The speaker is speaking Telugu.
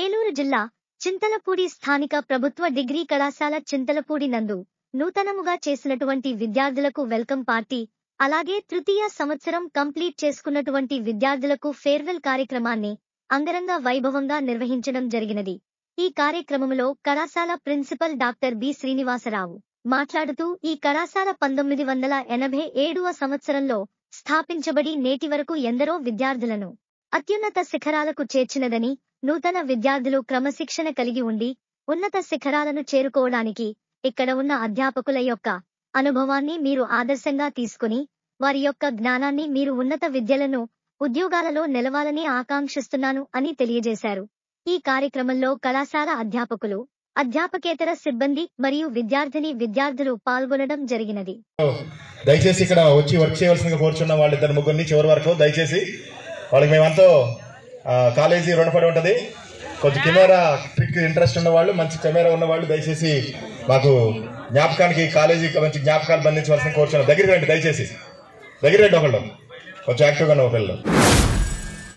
ఏలూరు జిల్లా చింతలపూడి స్థానిక ప్రభుత్వ డిగ్రీ కళాశాల చింతలపూడి నందు నూతనముగా చేసినటువంటి విద్యార్థులకు వెల్కమ్ పార్టీ అలాగే తృతీయ సంవత్సరం కంప్లీట్ చేసుకున్నటువంటి విద్యార్థులకు ఫేర్వెల్ కార్యక్రమాన్ని అంగరంగ వైభవంగా నిర్వహించడం జరిగినది ఈ కార్యక్రమంలో కళాశాల ప్రిన్సిపల్ డాక్టర్ బి శ్రీనివాసరావు మాట్లాడుతూ ఈ కళాశాల పంతొమ్మిది వందల ఎనభై ఏడవ సంవత్సరంలో స్థాపించబడి నేటి వరకు ఎందరో విద్యార్థులను అత్యున్నత శిఖరాలకు చేర్చినదని నూతన విద్యార్థులు క్రమశిక్షణ కలిగి ఉండి ఉన్నత శిఖరాలను చేరుకోవడానికి ఇక్కడ ఉన్న అధ్యాపకుల యొక్క అనుభవాన్ని మీరు ఆదర్శంగా తీసుకుని వారి యొక్క జ్ఞానాన్ని మీరు ఉన్నత విద్యలను ఉద్యోగాలలో నిలవాలని ఆకాంక్షిస్తున్నాను అని తెలియజేశారు ఈ కార్యక్రమంలో కళాశాల అధ్యాపకులు అధ్యాపకేతర సిబ్బంది మరియు విద్యార్థిని విద్యార్థులు పాల్గొనడం జరిగినది దయచేసి ఇక్కడ వచ్చి వర్క్ చేయవలసిన కోరుచున్న వాళ్ళిద్దరు ముగ్గురిని చివరి వరకు దయచేసి వాళ్ళకి మేమంతా కాలేజీ రుణపడి ఉంటుంది కొంచెం కెమెరా ట్రిక్ ఇంట్రెస్ట్ ఉన్నవాళ్ళు మంచి కెమెరా ఉన్నవాళ్ళు దయచేసి మాకు జ్ఞాపకానికి కాలేజీకి మంచి జ్ఞాపకాలు బంధించవలసిన కోరుచున్నాం దగ్గరికి రండి దయచేసి దగ్గర రండి ఒకళ్ళు కొంచెం యాక్టివ్గా ఉన్న ఒకళ్ళు